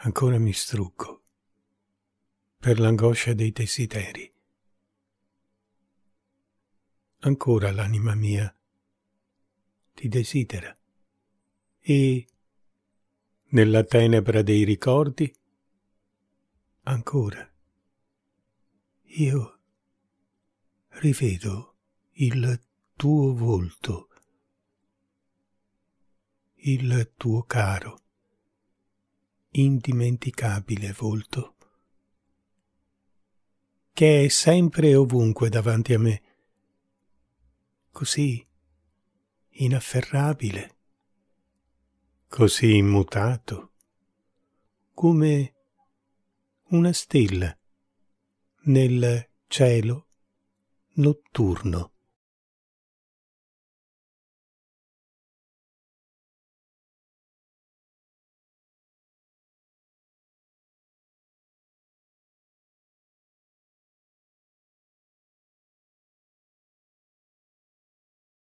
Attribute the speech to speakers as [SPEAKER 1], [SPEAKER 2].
[SPEAKER 1] ancora mi struggo per l'angoscia dei desideri. Ancora l'anima mia ti desidera e nella tenebra dei ricordi
[SPEAKER 2] ancora io rivedo il tuo volto,
[SPEAKER 1] il tuo caro indimenticabile volto, che è sempre e ovunque davanti a me, così inafferrabile, così immutato, come una stella nel cielo
[SPEAKER 3] notturno.